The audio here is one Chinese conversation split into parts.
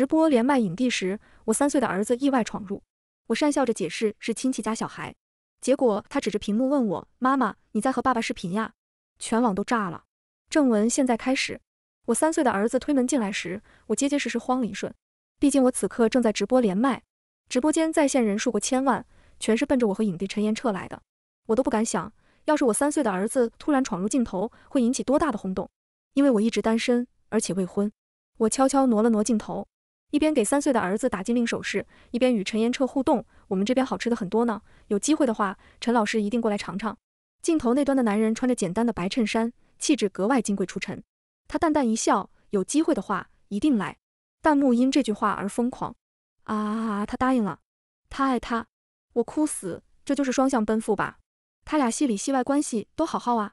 直播连麦影帝时，我三岁的儿子意外闯入，我讪笑着解释是亲戚家小孩。结果他指着屏幕问我：“妈妈，你在和爸爸视频呀？”全网都炸了。正文现在开始。我三岁的儿子推门进来时，我结结实实慌了一瞬。毕竟我此刻正在直播连麦，直播间在线人数过千万，全是奔着我和影帝陈延彻来的。我都不敢想，要是我三岁的儿子突然闯入镜头，会引起多大的轰动。因为我一直单身，而且未婚。我悄悄挪了挪镜头。一边给三岁的儿子打禁令手势，一边与陈延彻互动。我们这边好吃的很多呢，有机会的话，陈老师一定过来尝尝。镜头那端的男人穿着简单的白衬衫，气质格外金贵出尘。他淡淡一笑，有机会的话一定来。弹幕因这句话而疯狂啊！他答应了，他爱他，我哭死。这就是双向奔赴吧？他俩戏里戏外关系都好好啊，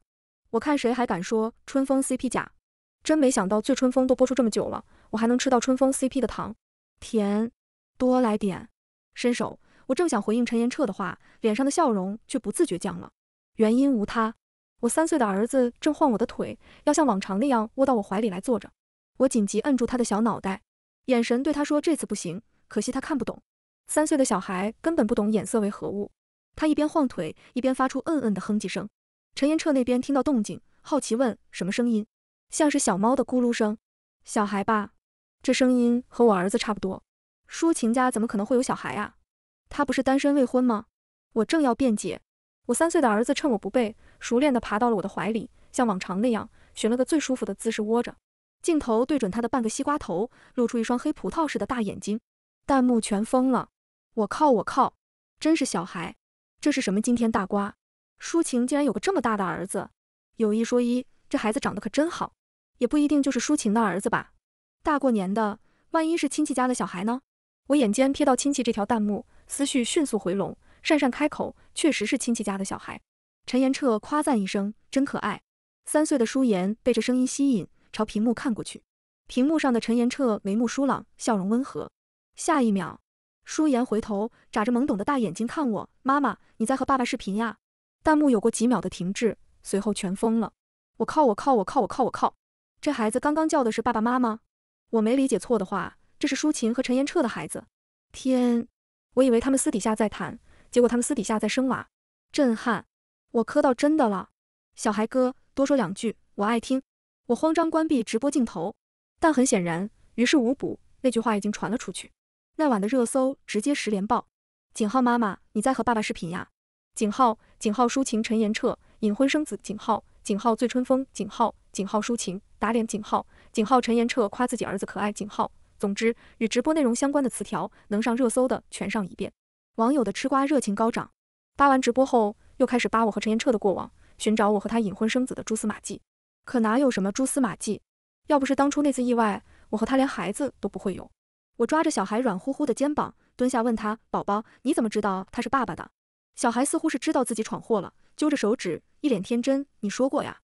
我看谁还敢说春风 CP 假？真没想到，《醉春风》都播出这么久了，我还能吃到春风 CP 的糖，甜，多来点。伸手，我正想回应陈延彻的话，脸上的笑容却不自觉僵了。原因无他，我三岁的儿子正晃我的腿，要像往常那样窝到我怀里来坐着。我紧急摁住他的小脑袋，眼神对他说：“这次不行。”可惜他看不懂，三岁的小孩根本不懂眼色为何物。他一边晃腿，一边发出嗯嗯的哼唧声。陈延彻那边听到动静，好奇问：“什么声音？”像是小猫的咕噜声，小孩吧？这声音和我儿子差不多。舒晴家怎么可能会有小孩啊？他不是单身未婚吗？我正要辩解，我三岁的儿子趁我不备，熟练地爬到了我的怀里，像往常那样，寻了个最舒服的姿势窝着。镜头对准他的半个西瓜头，露出一双黑葡萄似的大眼睛。弹幕全疯了！我靠我靠，真是小孩！这是什么惊天大瓜？舒晴竟然有个这么大的儿子？有一说一，这孩子长得可真好。也不一定就是舒晴的儿子吧？大过年的，万一是亲戚家的小孩呢？我眼尖瞥到亲戚这条弹幕，思绪迅速回笼，讪讪开口：“确实是亲戚家的小孩。”陈延彻夸赞一声：“真可爱。”三岁的舒妍被这声音吸引，朝屏幕看过去。屏幕上的陈延彻眉目疏朗，笑容温和。下一秒，舒妍回头，眨着懵懂的大眼睛看我：“妈妈，你在和爸爸视频呀？”弹幕有过几秒的停滞，随后全疯了。我靠！我靠！我靠！我靠！我靠！这孩子刚刚叫的是爸爸妈妈。我没理解错的话，这是舒琴和陈延彻的孩子。天，我以为他们私底下在谈，结果他们私底下在生娃，震撼！我磕到真的了。小孩哥，多说两句，我爱听。我慌张关闭直播镜头，但很显然于事无补，那句话已经传了出去。那晚的热搜直接十连爆。景浩妈妈，你在和爸爸视频呀？景浩，景浩，舒琴、陈延彻隐婚生子。景浩，景浩，醉春风。景浩，景浩，舒琴。打脸井号井号陈妍彻夸自己儿子可爱井号。总之，与直播内容相关的词条能上热搜的全上一遍。网友的吃瓜热情高涨，扒完直播后又开始扒我和陈妍彻的过往，寻找我和他隐婚生子的蛛丝马迹。可哪有什么蛛丝马迹？要不是当初那次意外，我和他连孩子都不会有。我抓着小孩软乎乎的肩膀，蹲下问他：“宝宝，你怎么知道他是爸爸的？”小孩似乎是知道自己闯祸了，揪着手指，一脸天真：“你说过呀。”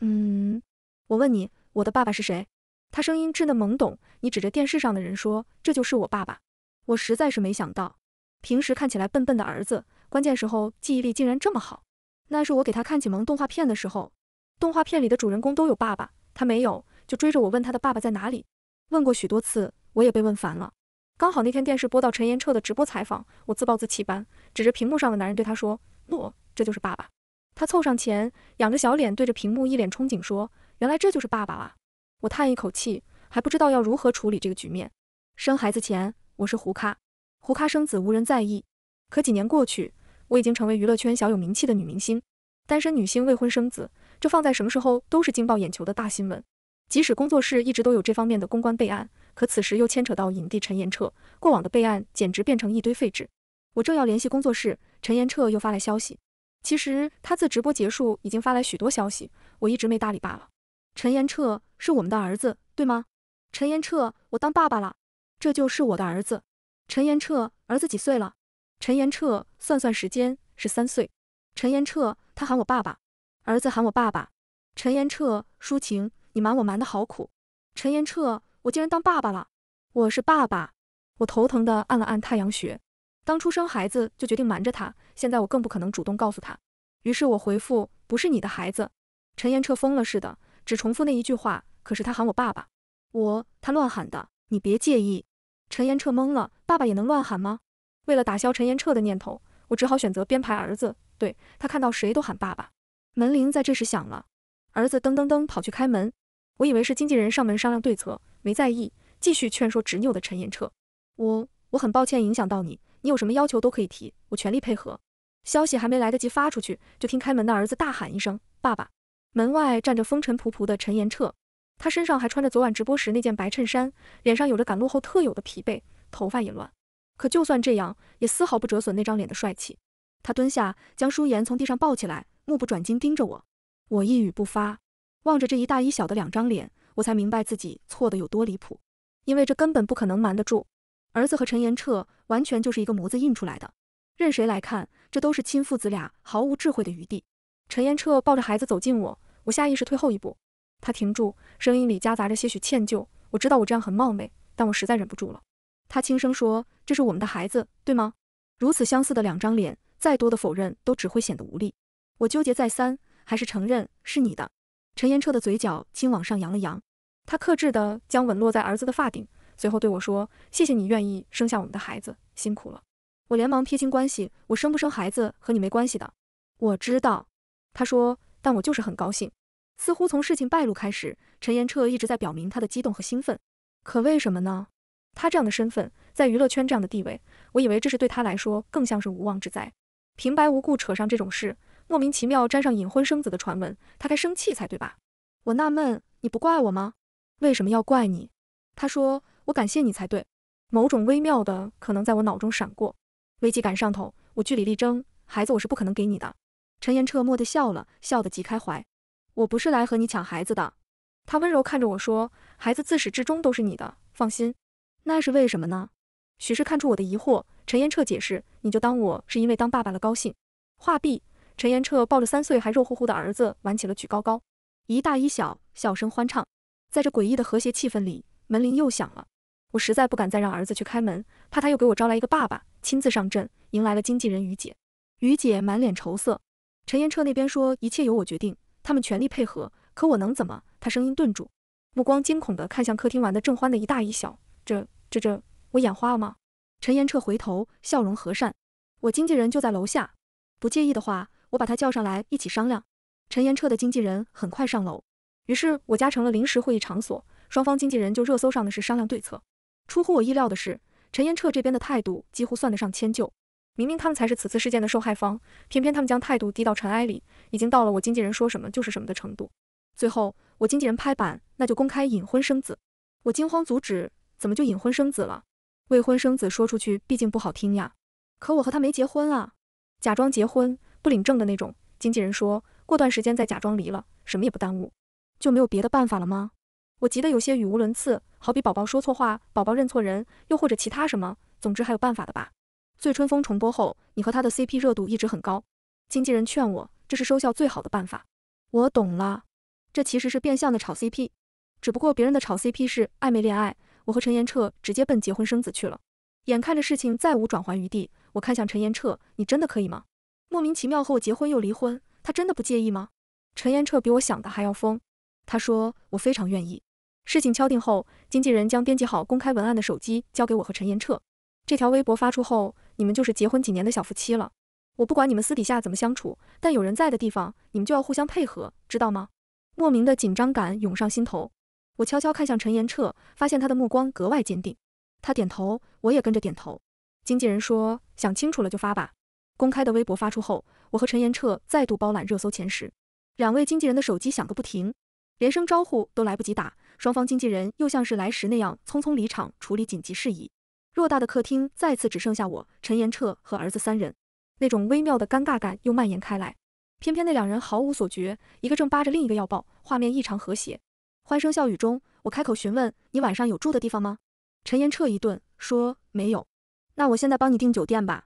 嗯，我问你。我的爸爸是谁？他声音稚嫩懵懂。你指着电视上的人说：“这就是我爸爸。”我实在是没想到，平时看起来笨笨的儿子，关键时候记忆力竟然这么好。那是我给他看启蒙动画片的时候，动画片里的主人公都有爸爸，他没有，就追着我问他的爸爸在哪里。问过许多次，我也被问烦了。刚好那天电视播到陈延彻的直播采访，我自暴自弃般指着屏幕上的男人对他说：“诺，这就是爸爸。”他凑上前，仰着小脸对着屏幕，一脸憧憬说。原来这就是爸爸啊！我叹一口气，还不知道要如何处理这个局面。生孩子前我是胡咖，胡咖生子无人在意。可几年过去，我已经成为娱乐圈小有名气的女明星。单身女星未婚生子，这放在什么时候都是惊爆眼球的大新闻。即使工作室一直都有这方面的公关备案，可此时又牵扯到影帝陈延彻，过往的备案简直变成一堆废纸。我正要联系工作室，陈延彻又发来消息。其实他自直播结束已经发来许多消息，我一直没搭理罢了。陈延彻是我们的儿子，对吗？陈延彻，我当爸爸了，这就是我的儿子。陈延彻，儿子几岁了？陈延彻，算算时间是三岁。陈延彻，他喊我爸爸，儿子喊我爸爸。陈延彻，抒情，你瞒我瞒得好苦。陈延彻，我竟然当爸爸了，我是爸爸。我头疼的按了按太阳穴，当初生孩子就决定瞒着他，现在我更不可能主动告诉他。于是我回复：不是你的孩子。陈延彻疯了似的。只重复那一句话，可是他喊我爸爸，我他乱喊的，你别介意。陈延彻懵了，爸爸也能乱喊吗？为了打消陈延彻的念头，我只好选择编排儿子，对他看到谁都喊爸爸。门铃在这时响了，儿子噔噔噔跑去开门。我以为是经纪人上门商量对策，没在意，继续劝说执拗的陈延彻。我我很抱歉影响到你，你有什么要求都可以提，我全力配合。消息还没来得及发出去，就听开门的儿子大喊一声爸爸。门外站着风尘仆仆的陈延彻，他身上还穿着昨晚直播时那件白衬衫，脸上有着赶路后特有的疲惫，头发也乱。可就算这样，也丝毫不折损那张脸的帅气。他蹲下，将舒言从地上抱起来，目不转睛盯着我。我一语不发，望着这一大一小的两张脸，我才明白自己错的有多离谱。因为这根本不可能瞒得住，儿子和陈延彻完全就是一个模子印出来的，任谁来看，这都是亲父子俩，毫无智慧的余地。陈延彻抱着孩子走近我，我下意识退后一步。他停住，声音里夹杂着些许歉疚。我知道我这样很冒昧，但我实在忍不住了。他轻声说：“这是我们的孩子，对吗？”如此相似的两张脸，再多的否认都只会显得无力。我纠结再三，还是承认是你的。陈延彻的嘴角轻往上扬了扬，他克制地将吻落在儿子的发顶，随后对我说：“谢谢你愿意生下我们的孩子，辛苦了。”我连忙撇清关系：“我生不生孩子和你没关系的。”我知道。他说：“但我就是很高兴。”似乎从事情败露开始，陈延彻一直在表明他的激动和兴奋。可为什么呢？他这样的身份，在娱乐圈这样的地位，我以为这是对他来说更像是无妄之灾，平白无故扯上这种事，莫名其妙沾上隐婚生子的传闻，他该生气才对吧？我纳闷，你不怪我吗？为什么要怪你？他说：“我感谢你才对。”某种微妙的可能在我脑中闪过，危机感上头，我据理力争：“孩子，我是不可能给你的。”陈延彻默地笑了笑，得极开怀。我不是来和你抢孩子的，他温柔看着我说：“孩子自始至终都是你的，放心。”那是为什么呢？许是看出我的疑惑，陈延彻解释：“你就当我是因为当爸爸了高兴。”话毕，陈延彻抱着三岁还肉乎乎的儿子玩起了举高高，一大一小，笑声欢畅。在这诡异的和谐气氛里，门铃又响了。我实在不敢再让儿子去开门，怕他又给我招来一个爸爸，亲自上阵。迎来了经纪人于姐，于姐满脸愁色。陈延彻那边说一切由我决定，他们全力配合，可我能怎么？他声音顿住，目光惊恐地看向客厅玩的正欢的一大一小，这、这、这，我眼花了吗？陈延彻回头，笑容和善，我经纪人就在楼下，不介意的话，我把他叫上来一起商量。陈延彻的经纪人很快上楼，于是我家成了临时会议场所，双方经纪人就热搜上的事商量对策。出乎我意料的是，陈延彻这边的态度几乎算得上迁就。明明他们才是此次事件的受害方，偏偏他们将态度低到尘埃里，已经到了我经纪人说什么就是什么的程度。最后，我经纪人拍板，那就公开隐婚生子。我惊慌阻止，怎么就隐婚生子了？未婚生子说出去毕竟不好听呀。可我和他没结婚啊，假装结婚不领证的那种。经纪人说过段时间再假装离了，什么也不耽误。就没有别的办法了吗？我急得有些语无伦次，好比宝宝说错话，宝宝认错人，又或者其他什么，总之还有办法的吧。《醉春风》重播后，你和他的 CP 热度一直很高。经纪人劝我，这是收效最好的办法。我懂了，这其实是变相的炒 CP，只不过别人的炒 CP 是暧昧恋爱，我和陈延彻直接奔结婚生子去了。眼看着事情再无转圜余地，我看向陈延彻：“你真的可以吗？莫名其妙和我结婚又离婚，他真的不介意吗？”陈延彻比我想的还要疯，他说：“我非常愿意。”事情敲定后，经纪人将编辑好公开文案的手机交给我和陈延彻。这条微博发出后。你们就是结婚几年的小夫妻了，我不管你们私底下怎么相处，但有人在的地方，你们就要互相配合，知道吗？莫名的紧张感涌上心头，我悄悄看向陈延彻，发现他的目光格外坚定。他点头，我也跟着点头。经纪人说，想清楚了就发吧。公开的微博发出后，我和陈延彻再度包揽热搜前十。两位经纪人的手机响个不停，连声招呼都来不及打，双方经纪人又像是来时那样匆匆离场，处理紧急事宜。偌大的客厅再次只剩下我、陈延彻和儿子三人，那种微妙的尴尬感又蔓延开来。偏偏那两人毫无所觉，一个正扒着另一个要抱，画面异常和谐。欢声笑语中，我开口询问：“你晚上有住的地方吗？”陈延彻一顿，说：“没有。”“那我现在帮你订酒店吧。”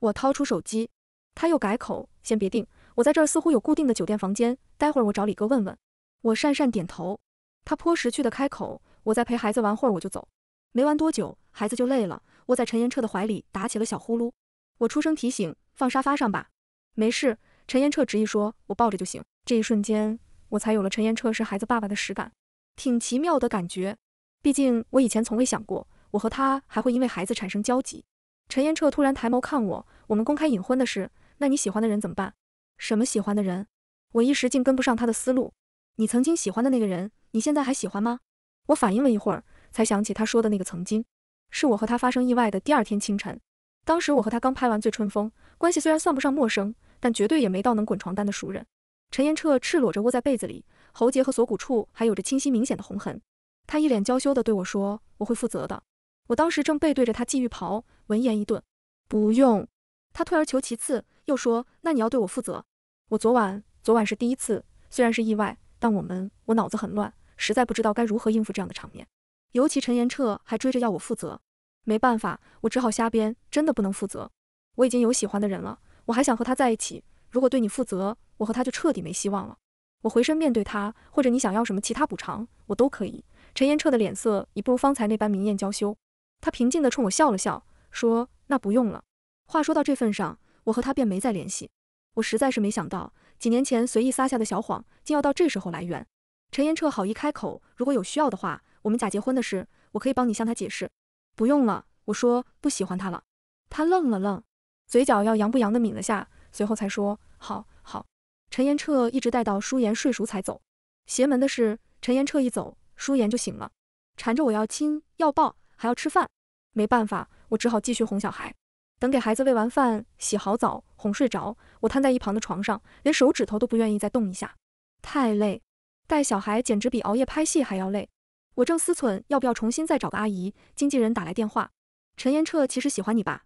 我掏出手机，他又改口：“先别订，我在这儿似乎有固定的酒店房间，待会儿我找李哥问问。”我讪讪点头，他颇识趣的开口：“我再陪孩子玩会儿，我就走。”没玩多久，孩子就累了，窝在陈延彻的怀里打起了小呼噜。我出声提醒：“放沙发上吧。”没事，陈延彻执意说：“我抱着就行。”这一瞬间，我才有了陈延彻是孩子爸爸的实感，挺奇妙的感觉。毕竟我以前从未想过，我和他还会因为孩子产生交集。陈延彻突然抬眸看我：“我们公开隐婚的事，那你喜欢的人怎么办？什么喜欢的人？我一时竟跟不上他的思路。你曾经喜欢的那个人，你现在还喜欢吗？”我反应了一会儿。才想起他说的那个曾经，是我和他发生意外的第二天清晨。当时我和他刚拍完《醉春风》，关系虽然算不上陌生，但绝对也没到能滚床单的熟人。陈延彻赤裸着窝在被子里，喉结和锁骨处还有着清晰明显的红痕。他一脸娇羞地对我说：“我会负责的。”我当时正背对着他系浴袍，闻言一顿：“不用。”他退而求其次，又说：“那你要对我负责。”我昨晚昨晚是第一次，虽然是意外，但我们我脑子很乱，实在不知道该如何应付这样的场面。尤其陈延彻还追着要我负责，没办法，我只好瞎编，真的不能负责。我已经有喜欢的人了，我还想和他在一起。如果对你负责，我和他就彻底没希望了。我回身面对他，或者你想要什么其他补偿，我都可以。陈延彻的脸色已不如方才那般明艳娇羞，他平静地冲我笑了笑，说：“那不用了。”话说到这份上，我和他便没再联系。我实在是没想到，几年前随意撒下的小谎，竟要到这时候来圆。陈延彻好意开口，如果有需要的话，我们假结婚的事，我可以帮你向他解释。不用了，我说不喜欢他了。他愣了愣，嘴角要扬不扬的抿了下，随后才说好。好。陈延彻一直待到舒言睡熟才走。邪门的是，陈延彻一走，舒言就醒了，缠着我要亲要抱，还要吃饭。没办法，我只好继续哄小孩。等给孩子喂完饭，洗好澡，哄睡着，我瘫在一旁的床上，连手指头都不愿意再动一下，太累。带小孩简直比熬夜拍戏还要累，我正思忖要不要重新再找个阿姨，经纪人打来电话。陈延彻其实喜欢你吧？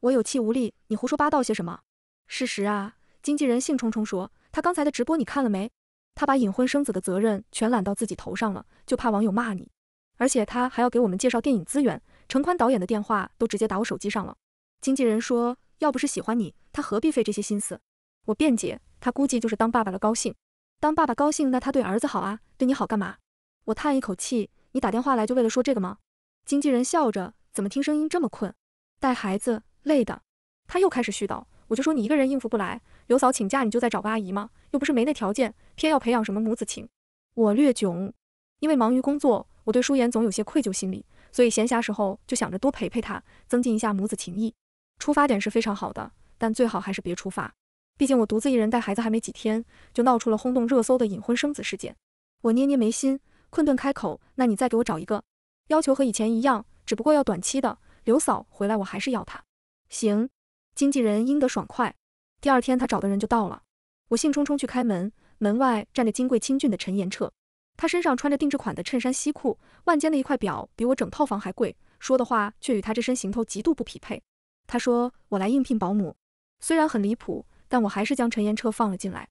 我有气无力。你胡说八道些什么？事实啊！经纪人兴冲冲说，他刚才的直播你看了没？他把隐婚生子的责任全揽到自己头上了，就怕网友骂你。而且他还要给我们介绍电影资源，陈宽导演的电话都直接打我手机上了。经纪人说，要不是喜欢你，他何必费这些心思？我辩解，他估计就是当爸爸的高兴。当爸爸高兴，那他对儿子好啊，对你好干嘛？我叹一口气，你打电话来就为了说这个吗？经纪人笑着，怎么听声音这么困？带孩子累的。他又开始絮叨，我就说你一个人应付不来，刘嫂请假你就再找个阿姨吗？又不是没那条件，偏要培养什么母子情？我略窘，因为忙于工作，我对舒言总有些愧疚心理，所以闲暇时候就想着多陪陪他，增进一下母子情谊。出发点是非常好的，但最好还是别出发。毕竟我独自一人带孩子还没几天，就闹出了轰动热搜的隐婚生子事件。我捏捏眉心，困顿开口：“那你再给我找一个，要求和以前一样，只不过要短期的。刘嫂回来，我还是要他。”行，经纪人应得爽快。第二天，他找的人就到了。我兴冲冲去开门，门外站着金贵清俊的陈延彻，他身上穿着定制款的衬衫西裤，腕间的一块表比我整套房还贵，说的话却与他这身行头极度不匹配。他说：“我来应聘保姆，虽然很离谱。”但我还是将陈延彻放了进来，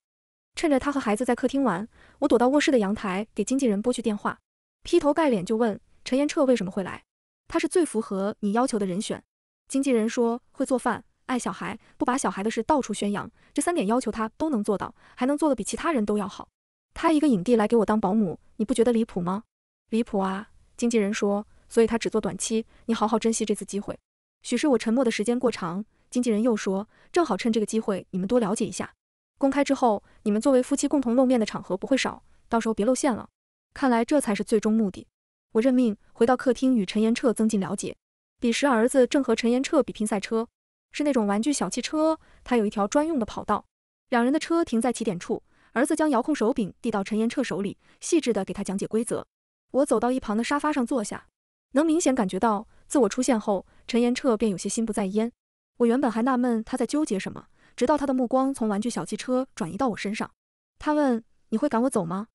趁着他和孩子在客厅玩，我躲到卧室的阳台给经纪人拨去电话，劈头盖脸就问陈延彻为什么会来，他是最符合你要求的人选。经纪人说会做饭，爱小孩，不把小孩的事到处宣扬，这三点要求他都能做到，还能做的比其他人都要好。他一个影帝来给我当保姆，你不觉得离谱吗？离谱啊！经纪人说，所以他只做短期，你好好珍惜这次机会。许是我沉默的时间过长。经纪人又说，正好趁这个机会，你们多了解一下。公开之后，你们作为夫妻共同露面的场合不会少，到时候别露馅了。看来这才是最终目的。我认命，回到客厅与陈延彻增进了解。彼时儿子正和陈延彻比拼赛车，是那种玩具小汽车，他有一条专用的跑道，两人的车停在起点处，儿子将遥控手柄递到陈延彻手里，细致地给他讲解规则。我走到一旁的沙发上坐下，能明显感觉到自我出现后，陈延彻便有些心不在焉。我原本还纳闷他在纠结什么，直到他的目光从玩具小汽车转移到我身上，他问：“你会赶我走吗？”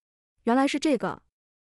原来是这个。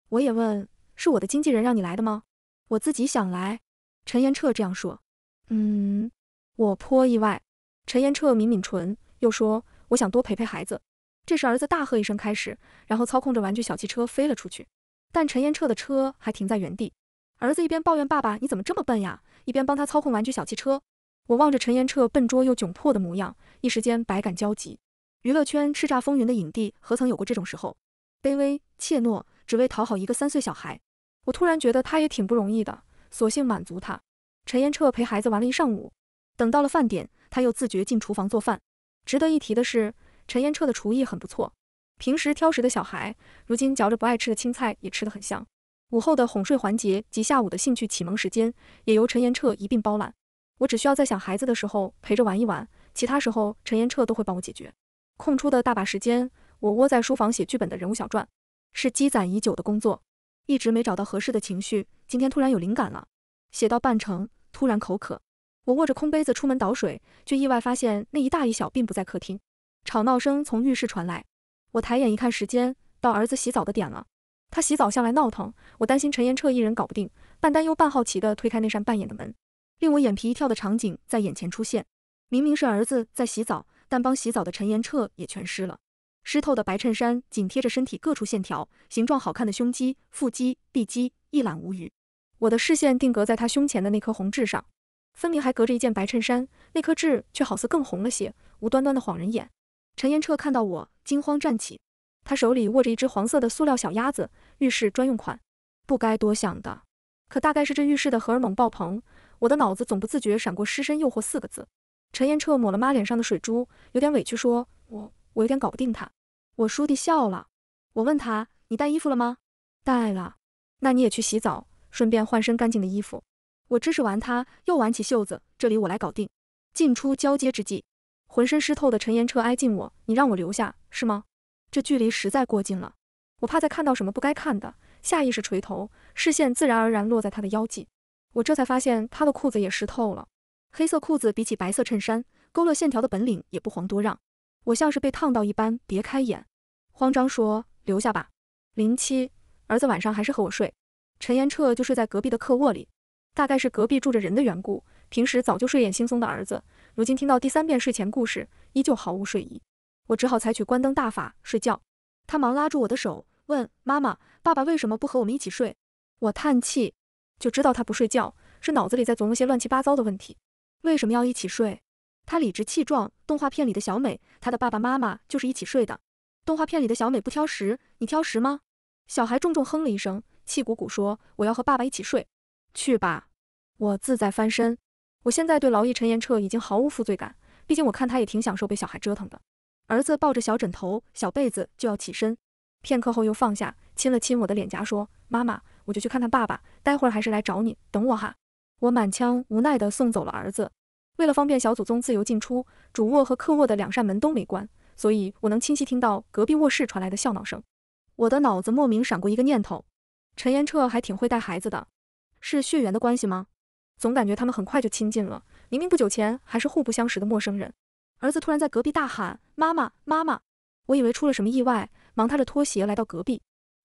我也问：“是我的经纪人让你来的吗？”我自己想来。陈延彻这样说。嗯，我颇意外。陈延彻抿抿唇，又说：“我想多陪陪孩子。”这时儿子大喝一声开始，然后操控着玩具小汽车飞了出去，但陈延彻的车还停在原地。儿子一边抱怨：“爸爸你怎么这么笨呀？”一边帮他操控玩具小汽车。我望着陈延彻笨拙又窘迫的模样，一时间百感交集。娱乐圈叱咤风云的影帝，何曾有过这种时候？卑微怯懦，只为讨好一个三岁小孩。我突然觉得他也挺不容易的，索性满足他。陈延彻陪孩子玩了一上午，等到了饭点，他又自觉进厨房做饭。值得一提的是，陈延彻的厨艺很不错，平时挑食的小孩，如今嚼着不爱吃的青菜也吃得很香。午后的哄睡环节及下午的兴趣启蒙时间，也由陈延彻一并包揽。我只需要在想孩子的时候陪着玩一玩，其他时候陈延彻都会帮我解决。空出的大把时间，我窝在书房写剧本的人物小传，是积攒已久的工作，一直没找到合适的情绪。今天突然有灵感了，写到半程，突然口渴，我握着空杯子出门倒水，却意外发现那一大一小并不在客厅，吵闹声从浴室传来。我抬眼一看，时间到儿子洗澡的点了。他洗澡向来闹腾，我担心陈延彻一人搞不定，半担忧半好奇地推开那扇半掩的门。令我眼皮一跳的场景在眼前出现，明明是儿子在洗澡，但帮洗澡的陈延彻也全湿了，湿透的白衬衫紧贴着身体各处线条，形状好看的胸肌、腹肌、臂肌一览无余。我的视线定格在他胸前的那颗红痣上，分明还隔着一件白衬衫，那颗痣却好似更红了些，无端端的晃人眼。陈延彻看到我，惊慌站起，他手里握着一只黄色的塑料小鸭子，浴室专用款，不该多想的，可大概是这浴室的荷尔蒙爆棚。我的脑子总不自觉闪过“湿身诱惑”四个字。陈延彻抹了妈脸上的水珠，有点委屈说：“我我有点搞不定他。”我叔弟笑了，我问他：“你带衣服了吗？”“带了。”“那你也去洗澡，顺便换身干净的衣服。”我支持完他，又挽起袖子，这里我来搞定。进出交接之际，浑身湿透的陈延彻挨近我：“你让我留下是吗？”这距离实在过近了，我怕再看到什么不该看的，下意识垂头，视线自然而然落在他的腰际。我这才发现他的裤子也湿透了，黑色裤子比起白色衬衫，勾勒线条的本领也不遑多让。我像是被烫到一般，别开眼，慌张说：“留下吧，林七，儿子晚上还是和我睡。”陈延彻就睡在隔壁的客卧里，大概是隔壁住着人的缘故，平时早就睡眼惺忪的儿子，如今听到第三遍睡前故事，依旧毫无睡意。我只好采取关灯大法睡觉。他忙拉住我的手，问：“妈妈，爸爸为什么不和我们一起睡？”我叹气。就知道他不睡觉，是脑子里在琢磨些乱七八糟的问题。为什么要一起睡？他理直气壮。动画片里的小美，她的爸爸妈妈就是一起睡的。动画片里的小美不挑食，你挑食吗？小孩重重哼了一声，气鼓鼓说：“我要和爸爸一起睡去吧，我自在翻身。”我现在对劳役陈延彻已经毫无负罪感，毕竟我看他也挺享受被小孩折腾的。儿子抱着小枕头、小被子就要起身，片刻后又放下，亲了亲我的脸颊说。妈妈，我就去看看爸爸，待会儿还是来找你，等我哈。我满腔无奈地送走了儿子。为了方便小祖宗自由进出，主卧和客卧的两扇门都没关，所以我能清晰听到隔壁卧室传来的笑闹声。我的脑子莫名闪过一个念头，陈延彻还挺会带孩子的，是血缘的关系吗？总感觉他们很快就亲近了，明明不久前还是互不相识的陌生人。儿子突然在隔壁大喊：“妈妈，妈妈！”我以为出了什么意外，忙他着拖鞋来到隔壁。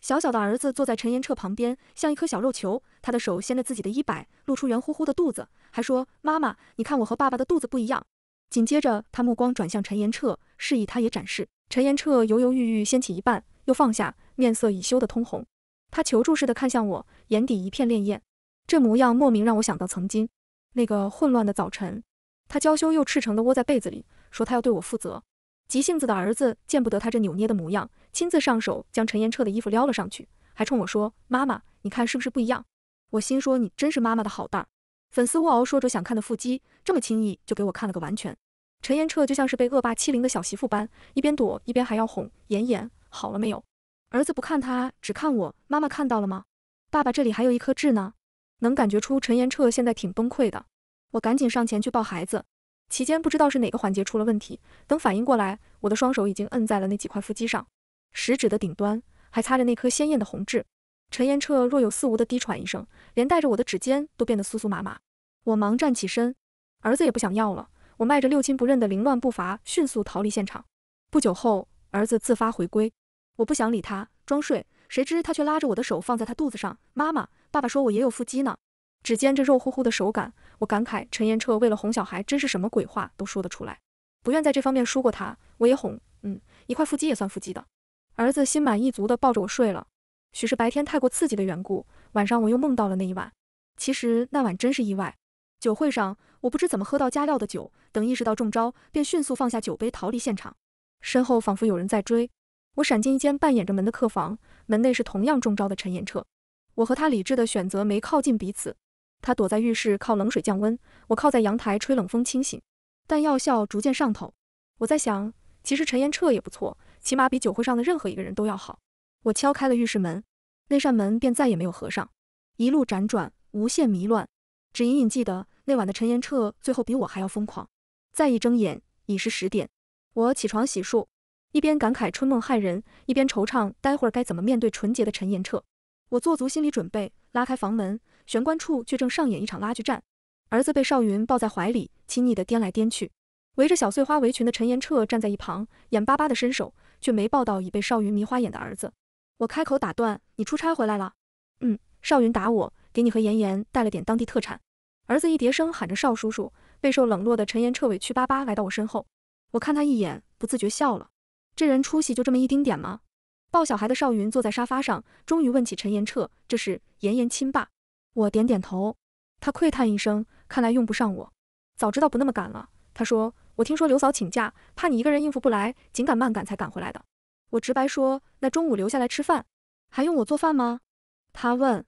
小小的儿子坐在陈延彻旁边，像一颗小肉球。他的手掀着自己的衣摆，露出圆乎乎的肚子，还说：“妈妈，你看我和爸爸的肚子不一样。”紧接着，他目光转向陈延彻，示意他也展示。陈延彻犹犹豫豫掀起一半，又放下，面色已羞得通红。他求助似的看向我，眼底一片潋滟。这模样莫名让我想到曾经那个混乱的早晨，他娇羞又赤诚的窝在被子里，说他要对我负责。急性子的儿子见不得他这扭捏的模样，亲自上手将陈延彻的衣服撩了上去，还冲我说：“妈妈，你看是不是不一样？”我心说你真是妈妈的好蛋儿。粉丝吴敖说着想看的腹肌，这么轻易就给我看了个完全。陈延彻就像是被恶霸欺凌的小媳妇般，一边躲一边还要哄：“妍妍，好了没有？”儿子不看他，只看我。妈妈看到了吗？爸爸这里还有一颗痣呢。能感觉出陈延彻现在挺崩溃的，我赶紧上前去抱孩子。期间不知道是哪个环节出了问题，等反应过来，我的双手已经摁在了那几块腹肌上，食指的顶端还擦着那颗鲜艳的红痣。陈延彻若有似无的低喘一声，连带着我的指尖都变得酥酥麻麻。我忙站起身，儿子也不想要了，我迈着六亲不认的凌乱步伐，迅速逃离现场。不久后，儿子自发回归，我不想理他，装睡，谁知他却拉着我的手放在他肚子上，妈妈，爸爸说我也有腹肌呢。指尖这肉乎乎的手感，我感慨陈延彻为了哄小孩，真是什么鬼话都说得出来。不愿在这方面输过他，我也哄，嗯，一块腹肌也算腹肌的。儿子心满意足地抱着我睡了。许是白天太过刺激的缘故，晚上我又梦到了那一晚。其实那晚真是意外。酒会上，我不知怎么喝到加料的酒，等意识到中招，便迅速放下酒杯逃离现场。身后仿佛有人在追，我闪进一间半掩着门的客房，门内是同样中招的陈延彻。我和他理智的选择没靠近彼此。他躲在浴室靠冷水降温，我靠在阳台吹冷风清醒，但药效逐渐上头。我在想，其实陈延彻也不错，起码比酒会上的任何一个人都要好。我敲开了浴室门，那扇门便再也没有合上。一路辗转，无限迷乱，只隐隐记得那晚的陈延彻最后比我还要疯狂。再一睁眼，已是十点。我起床洗漱，一边感慨春梦害人，一边惆怅待会儿该怎么面对纯洁的陈延彻。我做足心理准备，拉开房门。玄关处却正上演一场拉锯战，儿子被少云抱在怀里，亲昵的颠来颠去。围着小碎花围裙的陈延彻站在一旁，眼巴巴的伸手，却没抱到已被少云迷花眼的儿子。我开口打断：“你出差回来了？”“嗯。”少云打我，给你和妍妍带了点当地特产。儿子一叠声喊着少叔叔，备受冷落的陈延彻委屈巴巴来到我身后。我看他一眼，不自觉笑了。这人出息就这么一丁点吗？抱小孩的少云坐在沙发上，终于问起陈延彻：“这是妍妍亲爸？”我点点头，他喟叹一声，看来用不上我，早知道不那么赶了。他说，我听说刘嫂请假，怕你一个人应付不来，紧赶慢赶才赶回来的。我直白说，那中午留下来吃饭，还用我做饭吗？他问。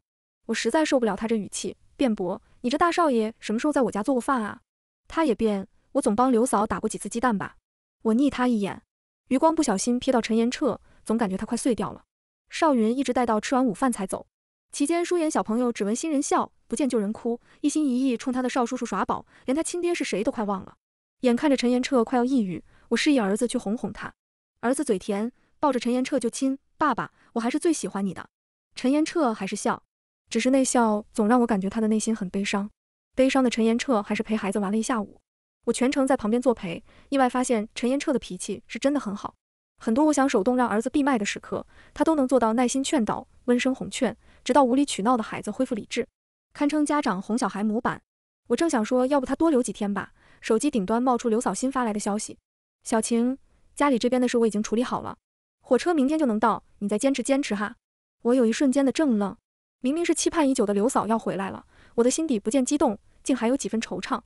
我实在受不了他这语气，辩驳，你这大少爷什么时候在我家做过饭啊？他也辩，我总帮刘嫂打过几次鸡蛋吧？我睨他一眼，余光不小心瞥到陈延彻，总感觉他快碎掉了。少云一直待到吃完午饭才走。期间，舒言小朋友只闻新人笑，不见旧人哭，一心一意冲他的邵叔叔耍宝，连他亲爹是谁都快忘了。眼看着陈延彻快要抑郁，我示意儿子去哄哄他。儿子嘴甜，抱着陈延彻就亲，爸爸，我还是最喜欢你的。陈延彻还是笑，只是那笑总让我感觉他的内心很悲伤。悲伤的陈延彻还是陪孩子玩了一下午，我全程在旁边作陪，意外发现陈延彻的脾气是真的很好。很多我想手动让儿子闭麦的时刻，他都能做到耐心劝导、温声哄劝，直到无理取闹的孩子恢复理智，堪称家长哄小孩模板。我正想说，要不他多留几天吧，手机顶端冒出刘嫂新发来的消息：小晴，家里这边的事我已经处理好了，火车明天就能到，你再坚持坚持哈。我有一瞬间的怔愣，明明是期盼已久的刘嫂要回来了，我的心底不见激动，竟还有几分惆怅。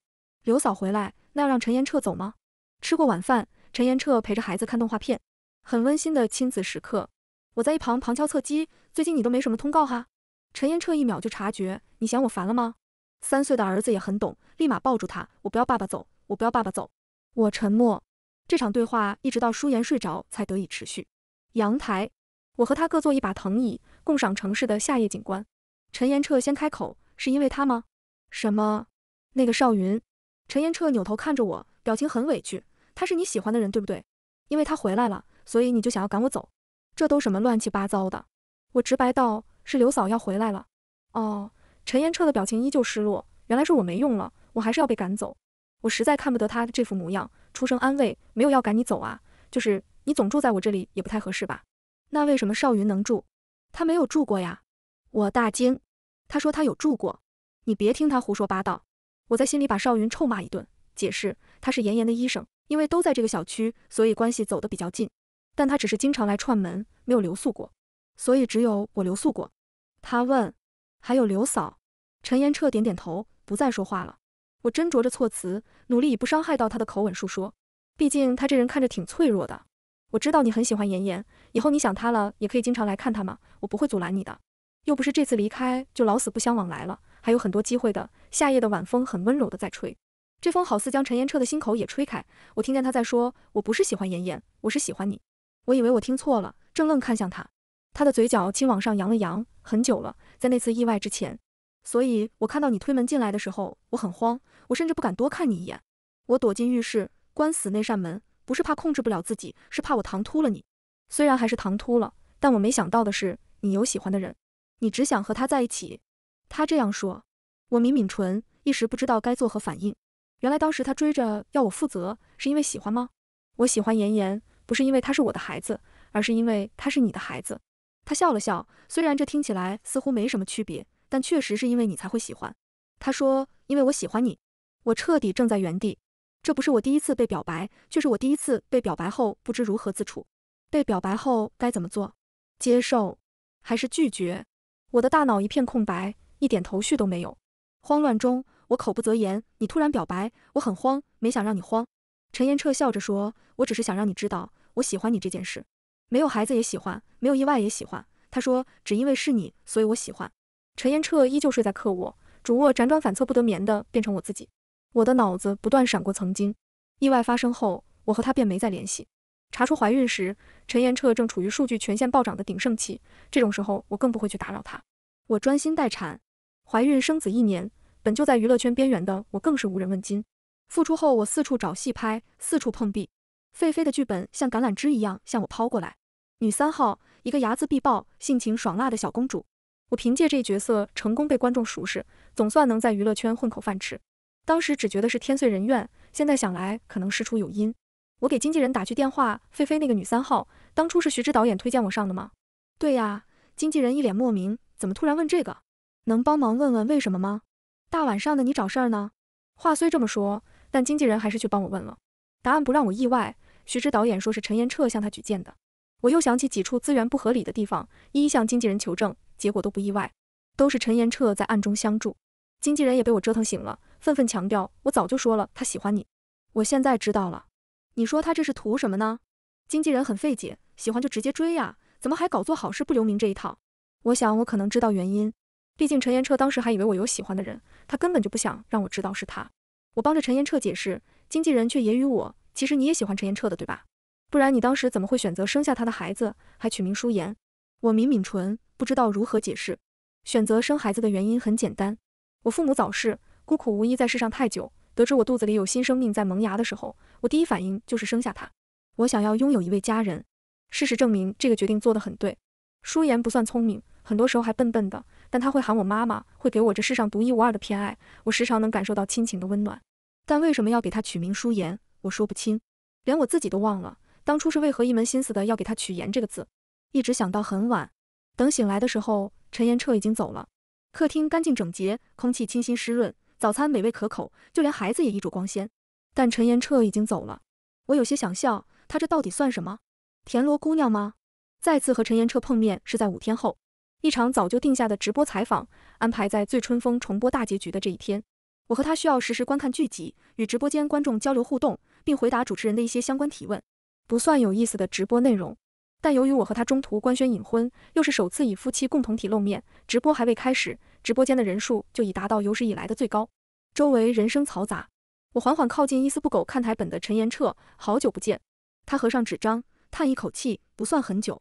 刘嫂回来，那要让陈延彻走吗？吃过晚饭，陈延彻陪着孩子看动画片。很温馨的亲子时刻，我在一旁旁敲侧击。最近你都没什么通告哈？陈延彻一秒就察觉，你嫌我烦了吗？三岁的儿子也很懂，立马抱住他，我不要爸爸走，我不要爸爸走。我沉默。这场对话一直到舒言睡着才得以持续。阳台，我和他各坐一把藤椅，共赏城市的夏夜景观。陈延彻先开口，是因为他吗？什么？那个少云？陈延彻扭头看着我，表情很委屈。他是你喜欢的人，对不对？因为他回来了。所以你就想要赶我走，这都什么乱七八糟的！我直白道：“是刘嫂要回来了。”哦，陈延彻的表情依旧失落。原来是我没用了，我还是要被赶走。我实在看不得他这副模样，出声安慰：“没有要赶你走啊，就是你总住在我这里也不太合适吧？”那为什么邵云能住？他没有住过呀！我大惊。他说他有住过，你别听他胡说八道。我在心里把邵云臭骂一顿，解释他是妍妍的医生，因为都在这个小区，所以关系走得比较近。但他只是经常来串门，没有留宿过，所以只有我留宿过。他问，还有刘嫂。陈延彻点点头，不再说话了。我斟酌着措辞，努力以不伤害到他的口吻述说，毕竟他这人看着挺脆弱的。我知道你很喜欢妍妍，以后你想他了也可以经常来看他嘛，我不会阻拦你的。又不是这次离开就老死不相往来了，还有很多机会的。夏夜的晚风很温柔的在吹，这风好似将陈延彻的心口也吹开。我听见他在说，我不是喜欢妍妍，我是喜欢你。我以为我听错了，正愣看向他，他的嘴角轻往上扬了扬。很久了，在那次意外之前。所以我看到你推门进来的时候，我很慌，我甚至不敢多看你一眼。我躲进浴室，关死那扇门，不是怕控制不了自己，是怕我唐突了你。虽然还是唐突了，但我没想到的是，你有喜欢的人，你只想和他在一起。他这样说，我抿抿唇，一时不知道该作何反应。原来当时他追着要我负责，是因为喜欢吗？我喜欢妍妍。不是因为他是我的孩子，而是因为他是你的孩子。他笑了笑，虽然这听起来似乎没什么区别，但确实是因为你才会喜欢。他说：“因为我喜欢你。”我彻底怔在原地。这不是我第一次被表白，却是我第一次被表白后不知如何自处。被表白后该怎么做？接受还是拒绝？我的大脑一片空白，一点头绪都没有。慌乱中，我口不择言。你突然表白，我很慌，没想让你慌。陈言彻笑着说：“我只是想让你知道，我喜欢你这件事，没有孩子也喜欢，没有意外也喜欢。”他说：“只因为是你，所以我喜欢。”陈言彻依旧睡在客卧，主卧辗转反侧不得眠的变成我自己。我的脑子不断闪过曾经，意外发生后，我和他便没再联系。查出怀孕时，陈言彻正处于数据全线暴涨的鼎盛期，这种时候我更不会去打扰他，我专心待产。怀孕生子一年，本就在娱乐圈边缘的我更是无人问津。复出后，我四处找戏拍，四处碰壁。费飞的剧本像橄榄枝一样向我抛过来，女三号，一个睚眦必报、性情爽辣的小公主。我凭借这一角色成功被观众熟识，总算能在娱乐圈混口饭吃。当时只觉得是天遂人愿，现在想来，可能事出有因。我给经纪人打去电话：“费飞那个女三号，当初是徐之导演推荐我上的吗？”“对呀。”经纪人一脸莫名，“怎么突然问这个？能帮忙问问为什么吗？”“大晚上的你找事儿呢？”话虽这么说。但经纪人还是去帮我问了，答案不让我意外。徐之导演说是陈延彻向他举荐的。我又想起几处资源不合理的地方，一一向经纪人求证，结果都不意外，都是陈延彻在暗中相助。经纪人也被我折腾醒了，愤愤强调：“我早就说了，他喜欢你。我现在知道了，你说他这是图什么呢？”经纪人很费解，喜欢就直接追呀，怎么还搞做好事不留名这一套？我想我可能知道原因，毕竟陈延彻当时还以为我有喜欢的人，他根本就不想让我知道是他。我帮着陈延彻解释，经纪人却揶揄我：“其实你也喜欢陈延彻的，对吧？不然你当时怎么会选择生下他的孩子，还取名舒妍？”我抿抿唇，不知道如何解释。选择生孩子的原因很简单，我父母早逝，孤苦无依，在世上太久。得知我肚子里有新生命在萌芽的时候，我第一反应就是生下他。我想要拥有一位家人。事实证明，这个决定做得很对。舒妍不算聪明，很多时候还笨笨的。但他会喊我妈妈，会给我这世上独一无二的偏爱，我时常能感受到亲情的温暖。但为什么要给他取名舒言？我说不清，连我自己都忘了当初是为何一门心思的要给他取言这个字。一直想到很晚，等醒来的时候，陈言彻已经走了。客厅干净整洁，空气清新湿润，早餐美味可口，就连孩子也衣着光鲜。但陈言彻已经走了，我有些想笑，他这到底算什么田螺姑娘吗？再次和陈言彻碰面是在五天后。一场早就定下的直播采访安排在《醉春风》重播大结局的这一天，我和他需要实时观看剧集，与直播间观众交流互动，并回答主持人的一些相关提问。不算有意思的直播内容，但由于我和他中途官宣隐婚，又是首次以夫妻共同体露面，直播还未开始，直播间的人数就已达到有史以来的最高。周围人声嘈杂，我缓缓靠近一丝不苟看台本的陈延彻，好久不见。他合上纸张，叹一口气，不算很久。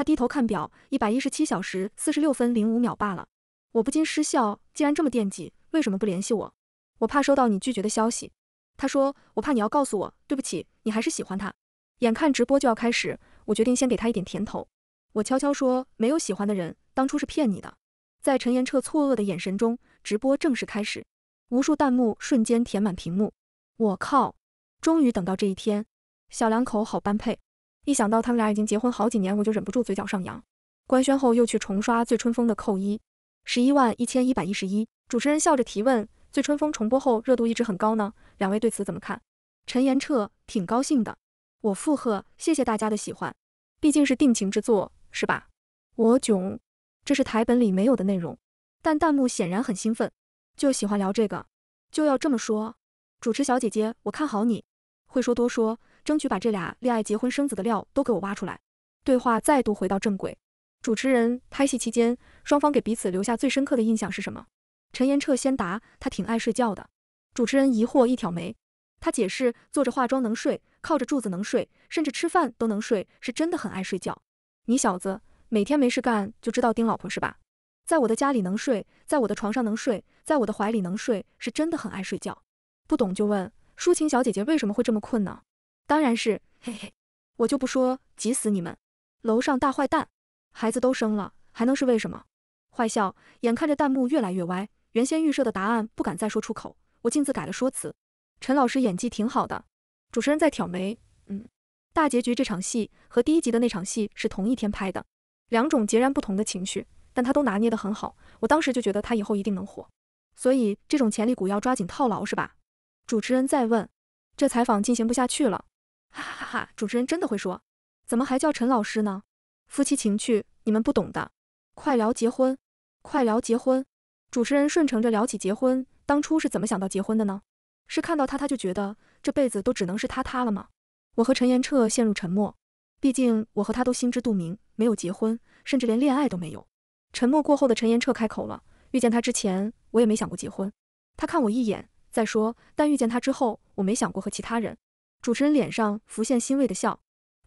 他低头看表，一百一十七小时四十六分零五秒罢了。我不禁失笑，既然这么惦记，为什么不联系我？我怕收到你拒绝的消息。他说，我怕你要告诉我，对不起，你还是喜欢他。眼看直播就要开始，我决定先给他一点甜头。我悄悄说，没有喜欢的人，当初是骗你的。在陈延彻错愕的眼神中，直播正式开始，无数弹幕瞬间填满屏幕。我靠，终于等到这一天，小两口好般配。一想到他们俩已经结婚好几年，我就忍不住嘴角上扬。官宣后又去重刷《醉春风》的扣一十一万一千一百一十一。主持人笑着提问：“《醉春风》重播后热度一直很高呢，两位对此怎么看？”陈延彻挺高兴的，我附和：“谢谢大家的喜欢，毕竟是定情之作，是吧？”我囧，这是台本里没有的内容。但弹幕显然很兴奋，就喜欢聊这个，就要这么说。主持小姐姐，我看好你，会说多说。争取把这俩恋爱、结婚、生子的料都给我挖出来。对话再度回到正轨。主持人：拍戏期间，双方给彼此留下最深刻的印象是什么？陈延彻先答，他挺爱睡觉的。主持人疑惑，一挑眉。他解释，坐着化妆能睡，靠着柱子能睡，甚至吃饭都能睡，是真的很爱睡觉。你小子每天没事干就知道盯老婆是吧？在我的家里能睡，在我的床上能睡，在我的怀里能睡，是真的很爱睡觉。不懂就问，抒情小姐姐为什么会这么困呢？当然是嘿嘿，我就不说，急死你们！楼上大坏蛋，孩子都生了，还能是为什么？坏笑，眼看着弹幕越来越歪，原先预设的答案不敢再说出口，我径自改了说辞。陈老师演技挺好的。主持人在挑眉，嗯，大结局这场戏和第一集的那场戏是同一天拍的，两种截然不同的情绪，但他都拿捏得很好。我当时就觉得他以后一定能火，所以这种潜力股要抓紧套牢，是吧？主持人再问，这采访进行不下去了。哈哈哈！哈主持人真的会说，怎么还叫陈老师呢？夫妻情趣你们不懂的，快聊结婚，快聊结婚。主持人顺承着聊起结婚，当初是怎么想到结婚的呢？是看到他他就觉得这辈子都只能是他他了吗？我和陈延彻陷入沉默，毕竟我和他都心知肚明，没有结婚，甚至连恋爱都没有。沉默过后的陈延彻开口了，遇见他之前我也没想过结婚。他看我一眼，再说，但遇见他之后我没想过和其他人。主持人脸上浮现欣慰的笑，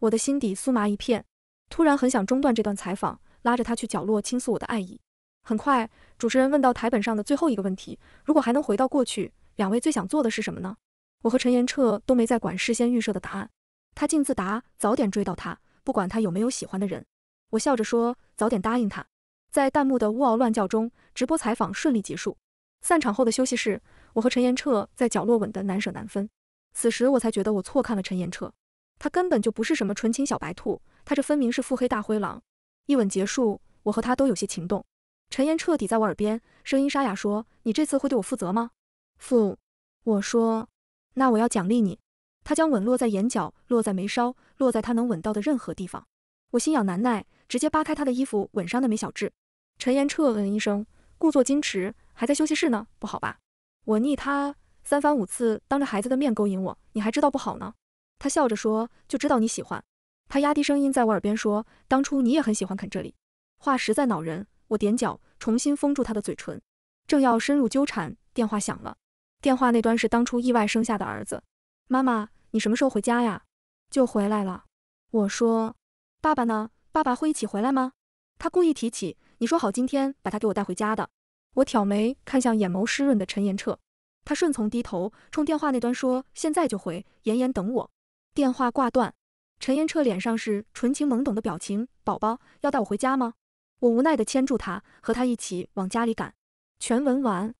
我的心底酥麻一片，突然很想中断这段采访，拉着他去角落倾诉我的爱意。很快，主持人问到台本上的最后一个问题：如果还能回到过去，两位最想做的是什么呢？我和陈延彻都没再管事先预设的答案，他竟自答，早点追到他，不管他有没有喜欢的人。我笑着说，早点答应他。在弹幕的呜嗷乱叫中，直播采访顺利结束。散场后的休息室，我和陈延彻在角落吻得难舍难分。此时我才觉得我错看了陈言彻，他根本就不是什么纯情小白兔，他这分明是腹黑大灰狼。一吻结束，我和他都有些情动。陈言彻抵在我耳边，声音沙哑说：“你这次会对我负责吗？”负，我说，那我要奖励你。他将吻落在眼角，落在眉梢，落在他能吻到的任何地方。我心痒难耐，直接扒开他的衣服，吻上那枚小痣。陈言彻嗯一声，故作矜持，还在休息室呢，不好吧？我腻他。三番五次当着孩子的面勾引我，你还知道不好呢？他笑着说：“就知道你喜欢。”他压低声音在我耳边说：“当初你也很喜欢啃这里。”话实在恼人，我踮脚重新封住他的嘴唇，正要深入纠缠，电话响了。电话那端是当初意外生下的儿子：“妈妈，你什么时候回家呀？”就回来了，我说：“爸爸呢？爸爸会一起回来吗？”他故意提起：“你说好今天把他给我带回家的。”我挑眉看向眼眸湿润的陈延彻。他顺从低头，冲电话那端说：“现在就回，妍妍等我。”电话挂断，陈延彻脸上是纯情懵懂的表情：“宝宝，要带我回家吗？”我无奈地牵住他，和他一起往家里赶。全文完。